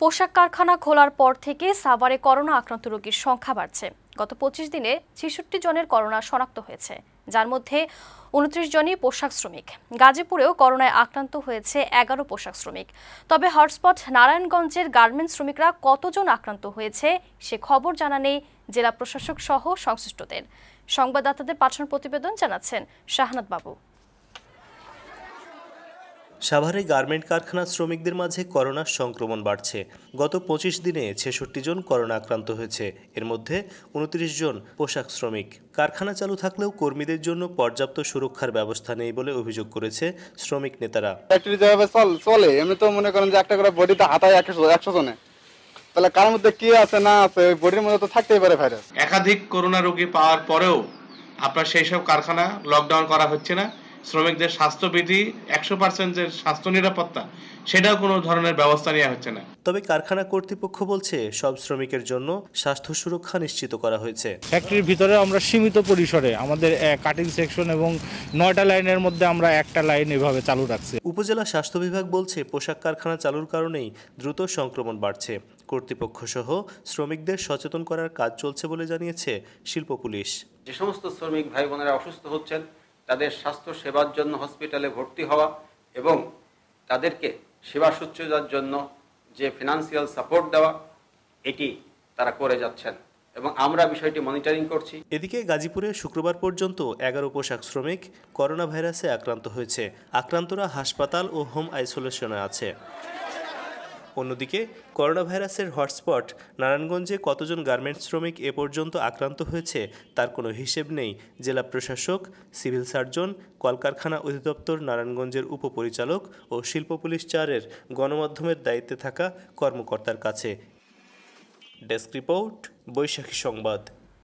পোশাক কারখানা খোলার পর থেকে সাভারে করোনা আক্রান্ত রোগীর সংখ্যা বাড়ছে গত পঁচিশ দিনে ছেষট্টি জনের করোনা শনাক্ত হয়েছে যার মধ্যে উনত্রিশ জনই পোশাক শ্রমিক গাজীপুরেও করোনায় আক্রান্ত হয়েছে এগারো পোশাক শ্রমিক তবে হটস্পট নারায়ণগঞ্জের গার্মেন্টস শ্রমিকরা কতজন আক্রান্ত হয়েছে সে খবর জানা নেই জেলা প্রশাসক সহ সংশ্লিষ্টদের সংবাদদাতাদের পাঠানোর প্রতিবেদন জানাচ্ছেন শাহনাদ বাবু সাভারে গার্মেন্ট কারখানার শ্রমিকদের মাঝে করোনার সংক্রমণ বাড়ছে গত পঁচিশ দিনে ছেষট্টি জন করোনা আক্রান্ত হয়েছে এর মধ্যে উনত্রিশ জন পোশাক শ্রমিক কারখানা চালু থাকলেও কর্মীদের জন্য পর্যাপ্ত সুরক্ষার ব্যবস্থা নেই বলে অভিযোগ করেছে শ্রমিক নেতারা ফ্যাক্টরি যেভাবে চলে এমনি তো মনে করেন যে একটা করে বডিতে হাতায় একশো জনে তাহলে কার মধ্যে কি আছে না আছে ওই বডির মধ্যে তো থাকতেই পারে ভাইরাস একাধিক করোনা রোগী পাওয়ার পরেও আপনার সেই সব কারখানা লকডাউন করা হচ্ছে না শ্রমিকদের স্বাস্থ্যবিধি একশো পার্সেন্ট যে স্বাস্থ্য নিরাপত্তা সেটাও কোনো ধরনের ব্যবস্থা নেওয়া হচ্ছে না তবে কারখানা কর্তৃপক্ষ বলছে সব শ্রমিকের জন্য স্বাস্থ্য সুরক্ষা নিশ্চিত করা হয়েছে ফ্যাক্টরির ভিতরে আমরা সীমিত পরিসরে আমাদের কাটিং সেকশন এবং নয়টা লাইনের মধ্যে আমরা একটা লাইন এভাবে চালু রাখছি উপজেলা স্বাস্থ্য বিভাগ বলছে পোশাক কারখানা চালুর কারণেই দ্রুত সংক্রমণ বাড়ছে কর্তৃপক্ষ সহ শ্রমিকদের সচেতন করার কাজ চলছে বলে জানিয়েছে শিল্প পুলিশ যে সমস্ত শ্রমিক ভাই বোনেরা অসুস্থ হচ্ছেন তাদের স্বাস্থ্য সেবার জন্য হসপিটালে ভর্তি হওয়া এবং তাদেরকে সেবা সুচ্ছার জন্য যে ফিনান্সিয়াল সাপোর্ট দেওয়া এটি তারা করে যাচ্ছেন এবং আমরা বিষয়টি মনিটরিং করছি এদিকে গাজীপুরে শুক্রবার পর্যন্ত এগারো পোশাক শ্রমিক করোনা ভাইরাসে আক্রান্ত হয়েছে আক্রান্তরা হাসপাতাল ও হোম আইসোলেশনে আছে অন্যদিকে করোনা ভাইরাসের হটস্পট নারায়ণগঞ্জে কতজন গার্মেন্টস শ্রমিক এ পর্যন্ত আক্রান্ত হয়েছে তার কোনো হিসেব নেই জেলা প্রশাসক সিভিল সার্জন কলকারখানা অধিদপ্তর নারায়ণগঞ্জের উপপরিচালক ও শিল্প পুলিশ চারের গণমাধ্যমের দায়িত্বে থাকা কর্মকর্তার কাছে ডেস্ক রিপোর্ট বৈশাখী সংবাদ